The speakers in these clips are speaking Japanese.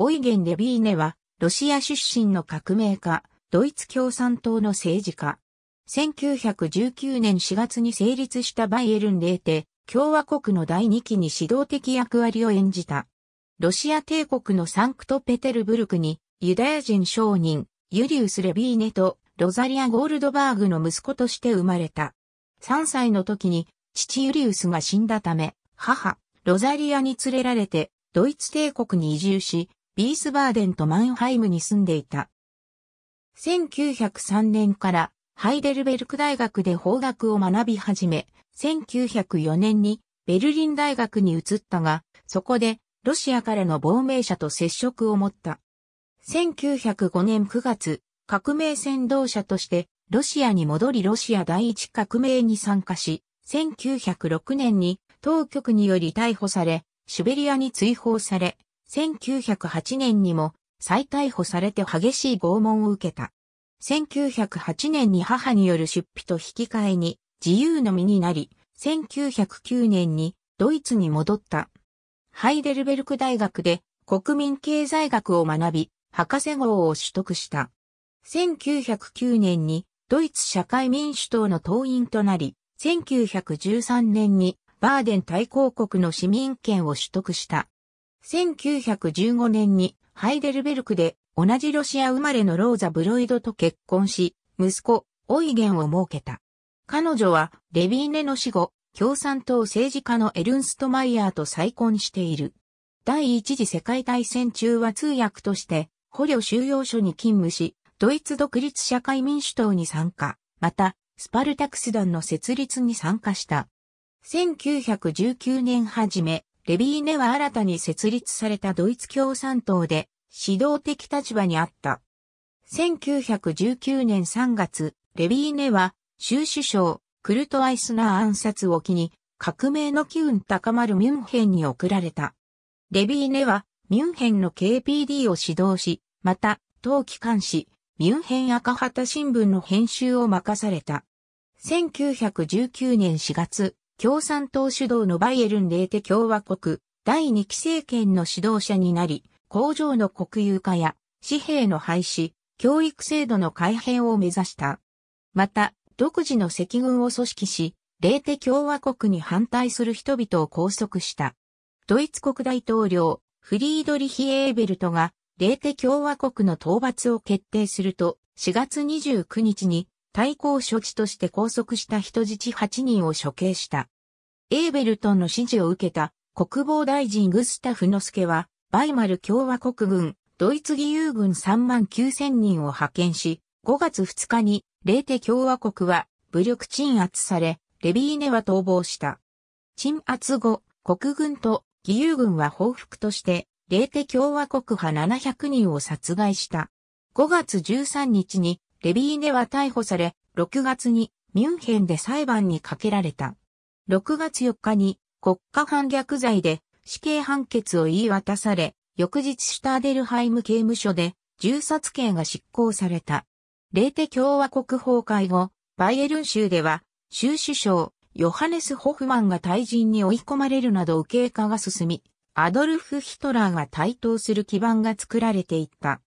オイゲン・レビーネは、ロシア出身の革命家、ドイツ共産党の政治家。1919年4月に成立したバイエルンレーテ、共和国の第2期に指導的役割を演じた。ロシア帝国のサンクトペテルブルクに、ユダヤ人商人、ユリウス・レビーネと、ロザリア・ゴールドバーグの息子として生まれた。3歳の時に、父ユリウスが死んだため、母、ロザリアに連れられて、ドイツ帝国に移住し、ビースバーデンとマンハイムに住んでいた。1903年からハイデルベルク大学で法学を学び始め、1904年にベルリン大学に移ったが、そこでロシアからの亡命者と接触を持った。1905年9月、革命先導者としてロシアに戻りロシア第一革命に参加し、1906年に当局により逮捕され、シベリアに追放され、1908年にも再逮捕されて激しい拷問を受けた。1908年に母による出費と引き換えに自由の身になり、1909年にドイツに戻った。ハイデルベルク大学で国民経済学を学び、博士号を取得した。1909年にドイツ社会民主党の党員となり、1913年にバーデン大公国の市民権を取得した。1915年にハイデルベルクで同じロシア生まれのローザ・ブロイドと結婚し、息子、オイゲンを設けた。彼女はレビーネの死後、共産党政治家のエルンスト・マイヤーと再婚している。第一次世界大戦中は通訳として、捕虜収容所に勤務し、ドイツ独立社会民主党に参加、また、スパルタクス団の設立に参加した。1919年はじめ、レビーネは新たに設立されたドイツ共産党で指導的立場にあった。1919年3月、レビーネは州首相クルトアイスナー暗殺を機に革命の機運高まるミュンヘンに送られた。レビーネはミュンヘンの KPD を指導し、また当機関紙ミュンヘン赤旗新聞の編集を任された。1919年4月、共産党主導のバイエルンレーテ共和国第二期政権の指導者になり、工場の国有化や紙幣の廃止、教育制度の改変を目指した。また、独自の赤軍を組織し、レーテ共和国に反対する人々を拘束した。ドイツ国大統領、フリードリヒ・エーベルトが、レーテ共和国の討伐を決定すると、4月29日に対抗処置として拘束した人質8人を処刑した。エーベルトンの指示を受けた国防大臣グスタフ・ノスケは、バイマル共和国軍、ドイツ義勇軍3万9000人を派遣し、5月2日に、レーテ共和国は武力鎮圧され、レビーネは逃亡した。鎮圧後、国軍と義勇軍は報復として、レーテ共和国派700人を殺害した。5月13日にレビーネは逮捕され、6月にミュンヘンで裁判にかけられた。6月4日に国家反逆罪で死刑判決を言い渡され、翌日シュターデルハイム刑務所で銃殺刑が執行された。レーテ共和国崩壊後、バイエルン州では、州首相、ヨハネス・ホフマンが退陣に追い込まれるなど右傾化が進み、アドルフ・ヒトラーが台頭する基盤が作られていった。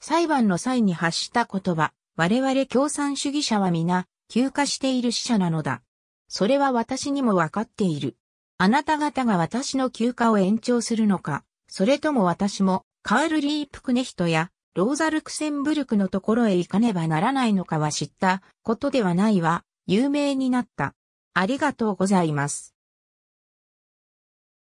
裁判の際に発した言葉、我々共産主義者は皆、休暇している死者なのだ。それは私にもわかっている。あなた方が私の休暇を延長するのか、それとも私も、カール・リープクネヒトや、ローザ・ルクセンブルクのところへ行かねばならないのかは知ったことではないわ、有名になった。ありがとうございます。